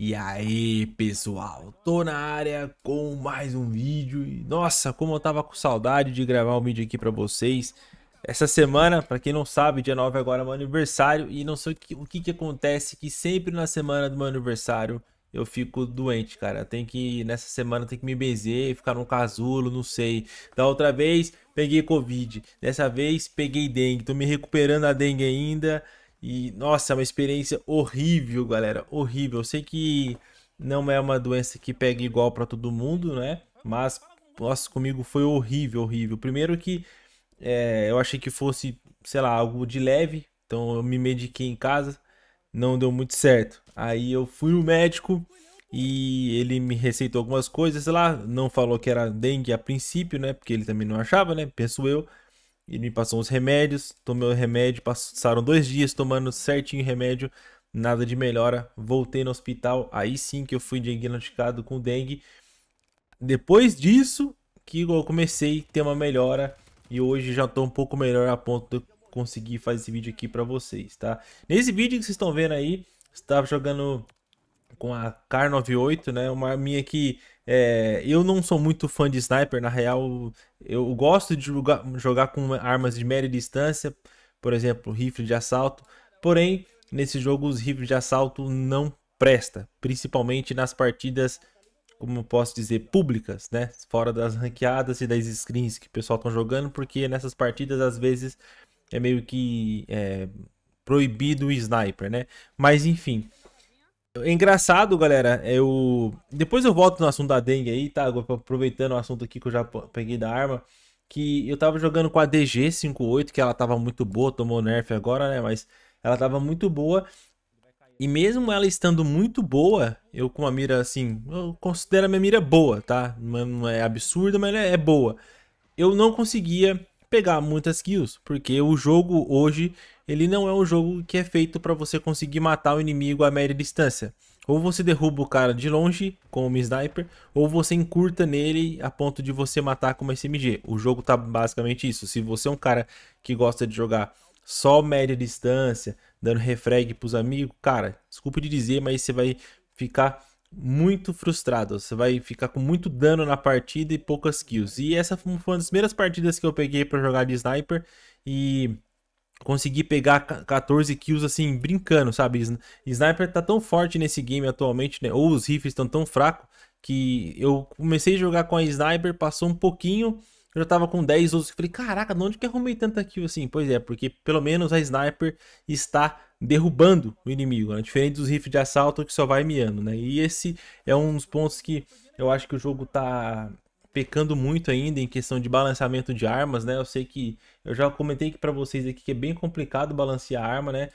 E aí pessoal, tô na área com mais um vídeo e nossa, como eu tava com saudade de gravar um vídeo aqui pra vocês Essa semana, pra quem não sabe, dia 9 agora é meu aniversário e não sei o que, o que, que acontece que sempre na semana do meu aniversário eu fico doente, cara. Tem que nessa semana tem que me benzer, ficar num casulo, não sei. Da outra vez peguei covid, dessa vez peguei dengue, tô me recuperando da dengue ainda. E nossa, é uma experiência horrível, galera, horrível. Eu sei que não é uma doença que pega igual para todo mundo, né? Mas nossa, comigo foi horrível, horrível. Primeiro que é, eu achei que fosse, sei lá, algo de leve, então eu me mediquei em casa, não deu muito certo. Aí eu fui no médico e ele me receitou algumas coisas, sei lá, não falou que era dengue a princípio, né? Porque ele também não achava, né? Penso eu. Ele me passou uns remédios, tomei o remédio, passaram dois dias tomando certinho o remédio, nada de melhora. Voltei no hospital, aí sim que eu fui diagnosticado com dengue. Depois disso que eu comecei a ter uma melhora e hoje já estou um pouco melhor a ponto de conseguir fazer esse vídeo aqui para vocês, tá? Nesse vídeo que vocês estão vendo aí, estava tá jogando com a Kar 98, né? Uma arminha que é, eu não sou muito fã de sniper, na real, eu gosto de jogar, jogar com armas de média distância, por exemplo, rifle de assalto. Porém, nesse jogo os rifles de assalto não presta, principalmente nas partidas, como eu posso dizer, públicas, né? Fora das ranqueadas e das screens que o pessoal está jogando, porque nessas partidas às vezes é meio que é, proibido o sniper, né? Mas enfim, é engraçado, galera, eu. Depois eu volto no assunto da dengue aí, tá? Aproveitando o assunto aqui que eu já peguei da arma. Que eu tava jogando com a DG58, que ela tava muito boa, tomou nerf agora, né? Mas ela tava muito boa. E mesmo ela estando muito boa, eu com uma mira assim, eu considero a minha mira boa, tá? Não é, é absurda, mas é, é boa. Eu não conseguia pegar muitas kills, porque o jogo hoje ele não é um jogo que é feito para você conseguir matar o inimigo a média distância. Ou você derruba o cara de longe com uma sniper, ou você encurta nele a ponto de você matar com uma SMG. O jogo tá basicamente isso. Se você é um cara que gosta de jogar só média distância, dando refrag pros amigos, cara, desculpa de dizer, mas você vai ficar muito frustrado. Você vai ficar com muito dano na partida e poucas kills. E essa foi uma das primeiras partidas que eu peguei para jogar de sniper e conseguir pegar 14 kills assim, brincando, sabe? Sniper tá tão forte nesse game atualmente, né? Ou os rifles estão tão fracos que eu comecei a jogar com a Sniper, passou um pouquinho, eu já tava com 10 outros. Falei, caraca, de onde que arrumei tanta kill assim? Pois é, porque pelo menos a Sniper está derrubando o inimigo, né? diferente dos rifles de assalto que só vai miando, né? E esse é um dos pontos que eu acho que o jogo tá pecando muito ainda em questão de balanceamento de armas, né? Eu sei que eu já comentei que para vocês aqui que é bem complicado balancear a arma, né?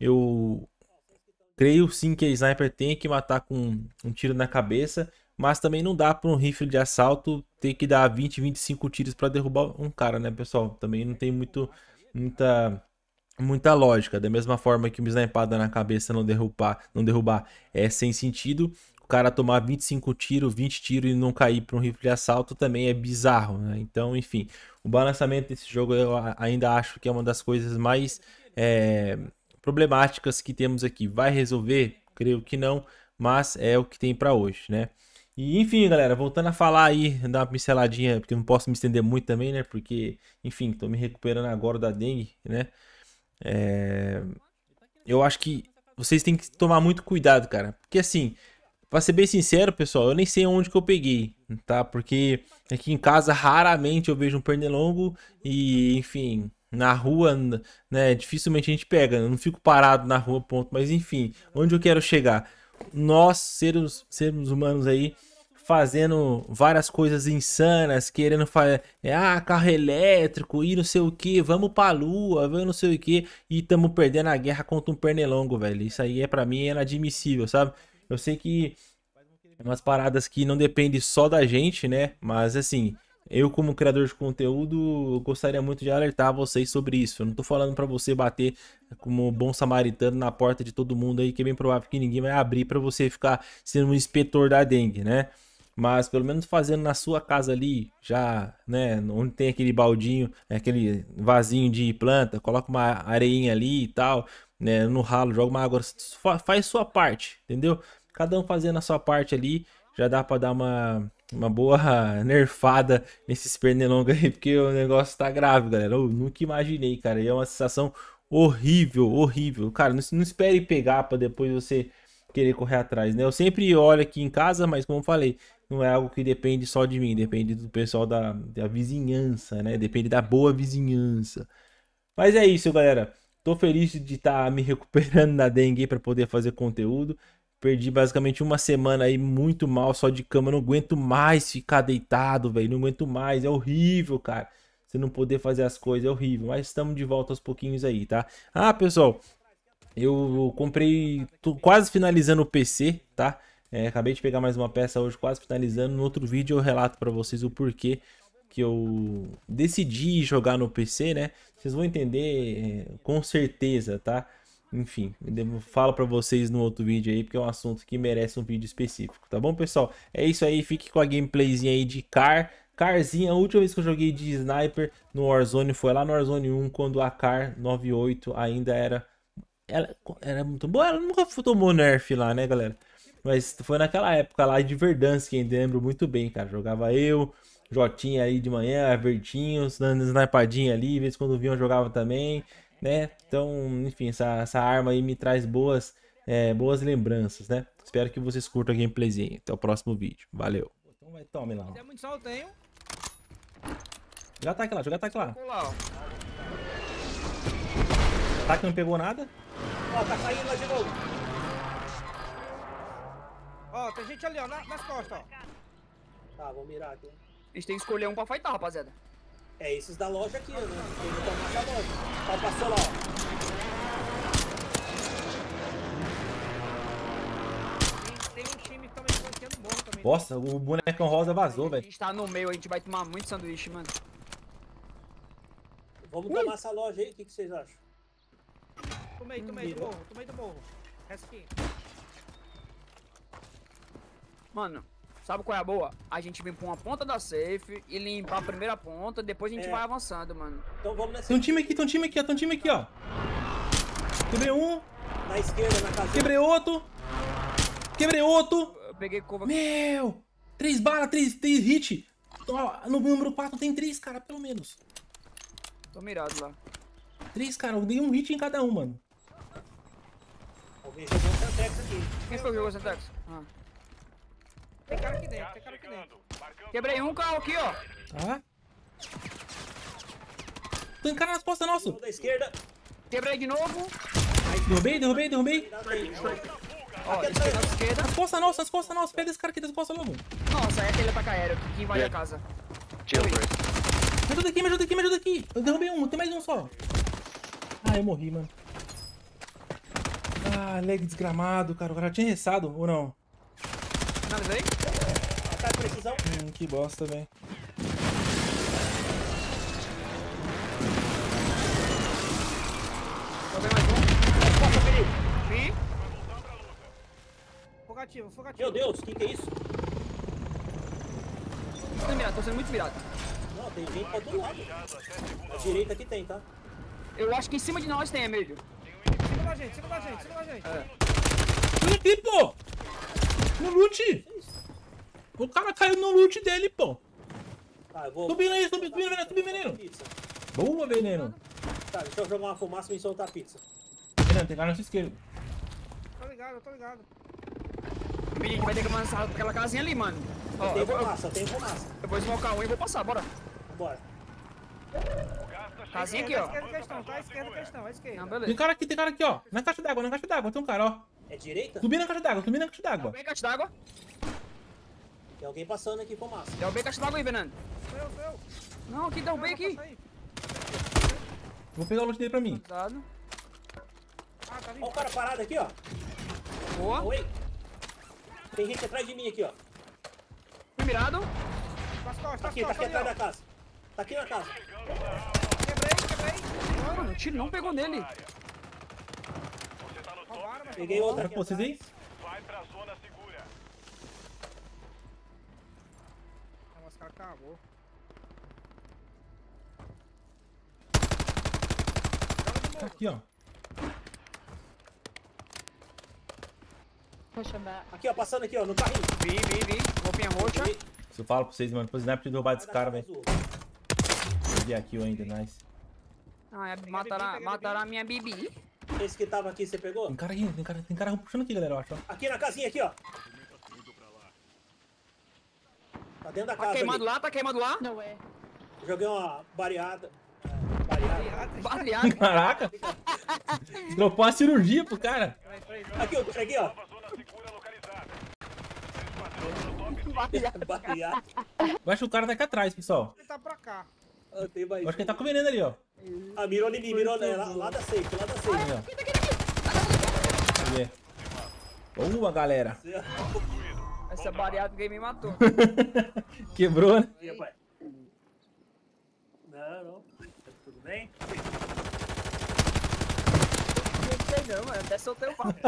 Eu creio sim que a sniper tem que matar com um tiro na cabeça, mas também não dá para um rifle de assalto ter que dar 20, 25 tiros para derrubar um cara, né, pessoal? Também não tem muito muita muita lógica. Da mesma forma que uma snipada na cabeça não derrubar, não derrubar é sem sentido, o cara tomar 25 tiros, 20 tiros e não cair para um rifle de assalto também é bizarro, né? Então, enfim, o balançamento desse jogo eu ainda acho que é uma das coisas mais é, problemáticas que temos aqui. Vai resolver? Creio que não, mas é o que tem para hoje, né? E enfim, galera, voltando a falar aí, dar uma pinceladinha, porque não posso me estender muito também, né? Porque, enfim, tô me recuperando agora da dengue, né? É... Eu acho que vocês têm que tomar muito cuidado, cara. Porque assim, Pra ser bem sincero, pessoal, eu nem sei onde que eu peguei, tá? Porque aqui em casa raramente eu vejo um pernilongo e, enfim, na rua, né, dificilmente a gente pega. Eu não fico parado na rua, ponto. Mas, enfim, onde eu quero chegar? Nós, seres, seres humanos aí, fazendo várias coisas insanas, querendo fazer, é, ah, carro elétrico e não sei o que, vamos pra lua, vamos não sei o que, e estamos perdendo a guerra contra um pernilongo, velho. Isso aí é para mim é inadmissível, sabe? Eu sei que é umas paradas que não depende só da gente, né? Mas assim, eu como criador de conteúdo gostaria muito de alertar vocês sobre isso. Eu não tô falando para você bater como bom samaritano na porta de todo mundo aí, que é bem provável que ninguém vai abrir para você ficar sendo um inspetor da dengue, né? mas pelo menos fazendo na sua casa ali, já, né, onde tem aquele baldinho, né, aquele vasinho de planta, coloca uma areinha ali e tal, né, no ralo, joga uma água, faz sua parte, entendeu? Cada um fazendo a sua parte ali, já dá para dar uma uma boa nerfada nesses pernilongos aí, porque o negócio tá grave, galera. Eu nunca imaginei, cara. E é uma sensação horrível, horrível. Cara, não, não espere pegar para depois você querer correr atrás, né? Eu sempre olho aqui em casa, mas como eu falei, não é algo que depende só de mim, depende do pessoal da, da vizinhança, né? Depende da boa vizinhança. Mas é isso, galera. Tô feliz de estar tá me recuperando na dengue para poder fazer conteúdo. Perdi basicamente uma semana aí muito mal, só de cama. Não aguento mais ficar deitado, velho. Não aguento mais. É horrível, cara. Você não poder fazer as coisas é horrível. Mas estamos de volta aos pouquinhos aí, tá? Ah, pessoal, eu comprei. Tô quase finalizando o PC, tá? É, acabei de pegar mais uma peça hoje, quase finalizando. No outro vídeo eu relato para vocês o porquê que eu decidi jogar no PC, né? Vocês vão entender é, com certeza, tá? Enfim, eu falo para vocês no outro vídeo aí, porque é um assunto que merece um vídeo específico, tá bom, pessoal? É isso aí, fique com a gameplayzinha aí de Car. Carzinha, a última vez que eu joguei de Sniper no Warzone foi lá no Warzone 1, quando a Car 98 ainda era... Ela era muito boa, ela nunca tomou nerf lá, né, galera? Mas foi naquela época lá de Verdansk, que lembro muito bem, cara. Jogava eu, Jotinha aí de manhã, Vertinho, dando snipadinha ali, vezes vez quando vinham jogava também, né? Então, enfim, essa, essa arma aí me traz boas, é, boas lembranças, né? Espero que vocês curtam a gameplayzinha. Até o próximo vídeo. Valeu. Então vai, tome lá. Se é muito salto, tenho. Joga ataque tá lá, joga ataque tá lá. Ataque tá não pegou nada. Ó, tá caindo lá de novo tem gente ali, ó, na, nas costas, ó. Tá, vou mirar aqui. A gente tem que escolher um pra fightar, rapaziada. É esses da loja aqui, né? Eles que mais da loja. Tá ó, passar lá, ó. Tem, um time que tá me bom também. Né? Nossa, o bonecão rosa vazou, velho. A gente tá no meio, a gente vai tomar muito sanduíche, mano. Vamos Ui. tomar essa loja aí, o que, que vocês acham? Tomei, tomei, hum, do morro, tomei do morro. aqui. Mano, sabe qual é a boa? A gente vem pra uma ponta da safe e limpar a primeira ponta, depois a gente é. vai avançando, mano. Então vamos nessa. Tem um time aqui, tem um time aqui, ó, tem um time aqui, ó. Quebrei um. Na esquerda, na casa. Quebrei outro. Quebrei outro. Eu peguei curva. Meu! Três balas, três, três hit. No número quatro tem três, cara, pelo menos. Tô mirado lá. Três, cara. Eu dei um hit em cada um, mano. Alguém jogou o Santex aqui. Quem foi que jogou o Santex? Ah. Tem cara aqui dentro, tem cara aqui dentro. Quebrei um carro aqui, ó. Tá. Tem cara nas costas nosso. Da esquerda. Quebrei de novo. Derrubei, derrubei, derrubei. Ó, esquerda, esquerda. Nas costas nossa, nas costas nossa. Pega esse cara aqui das costas logo. Nossa, é aquele ataque aéreo que invade a é. casa. Chill, me ajuda aqui, me ajuda aqui, me ajuda aqui. Eu derrubei um, tem mais um só. Ah, eu morri, mano. Ah, leg desgramado, cara. O cara tinha ressado, ou não? Finalizei? que bosta, velho. Joguei mais um. Nossa, Meu Deus, quem que, é isso? Tô sendo mirado, tô sendo muito mirado. Não, tem gente pra todo lado. A direita aqui tem, tá? Eu acho que em cima de nós tem, Emílio. Em cima da gente, cima da gente, cima da gente. É. Felipe, pô! No lute! Que isso? O cara caiu no loot dele, pô. Tá, eu vou... Subindo aí, subindo, subindo, veneno, subindo, veneno. Boa, veneno. Tá, deixa eu jogar uma fumaça e me soltar a pizza. Veneno, tem cara na sua esquerda. Tô ligado, tô ligado. Menino, vai ter que avançar aquela casinha ali, mano. Ó, tem eu fumaça, eu... tem fumaça. Eu vou smocar um e vou passar, bora. Bora. Casinha aqui, ó. À tá? esquerda tá? À é esquerda à esquerda. Tem cara aqui, tem cara aqui, ó. Na caixa d'água, na caixa d'água, tem um cara, ó. É direita? Subi na caixa d'água, subi na caixa d'água. Vem caixa d'água. Tem alguém passando aqui com massa. Derrubei caixa d'água aí, Fernando. Sou eu, sou eu. Não, aqui derrubei aqui. Vou pegar o loot dele pra mim. Cuidado. Ah, tá ó o cara parado aqui, ó. Boa. Oi. Tem gente atrás de mim aqui, ó. Fui mirado. Tá aqui, tá aqui atrás da casa. Tá aqui na casa. Quebrei, quebrei. Mano, o tiro não pegou nele. Peguei outra. Peguei outra. Peguei outra. vocês aí? Vai pra zona segura. cagou. Tá aqui, ó. aqui, ó, passando aqui, ó, no carrinho. Vi, vi, vi. Roupinha roxa. Se eu falo pra vocês, mano, depois não é pra derrubar desse cara, velho. Perdi aqui ainda, nice. Ah, é, mataram, bibi, mataram a minha bibi. Esse que tava aqui, você pegou? Tem cara aqui, tem cara, tem cara puxando aqui, galera, eu acho. Aqui na casinha, aqui, ó. Tá dentro da tá casa. Tá queimado ali. lá, tá queimado lá? Não é. Joguei uma bariada. Bariada. Caraca! Dropou uma cirurgia pro cara. Aqui, eu aqui, ó. Bariada. Eu acho que o cara tá aqui atrás, pessoal. Ele tá pra cá. Eu, ah, tenho eu acho que ele tá com veneno ali, ó. Ah, mirou ali, mirou né? lá, lá da safe, lá da safe. Aí, Aqui, aqui, aqui. Boa, galera. Essa bariátrica aí me matou. Quebrou, né? Não, não. Tá tudo bem? Não sei não, mano. Até soltei o pau.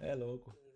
é louco.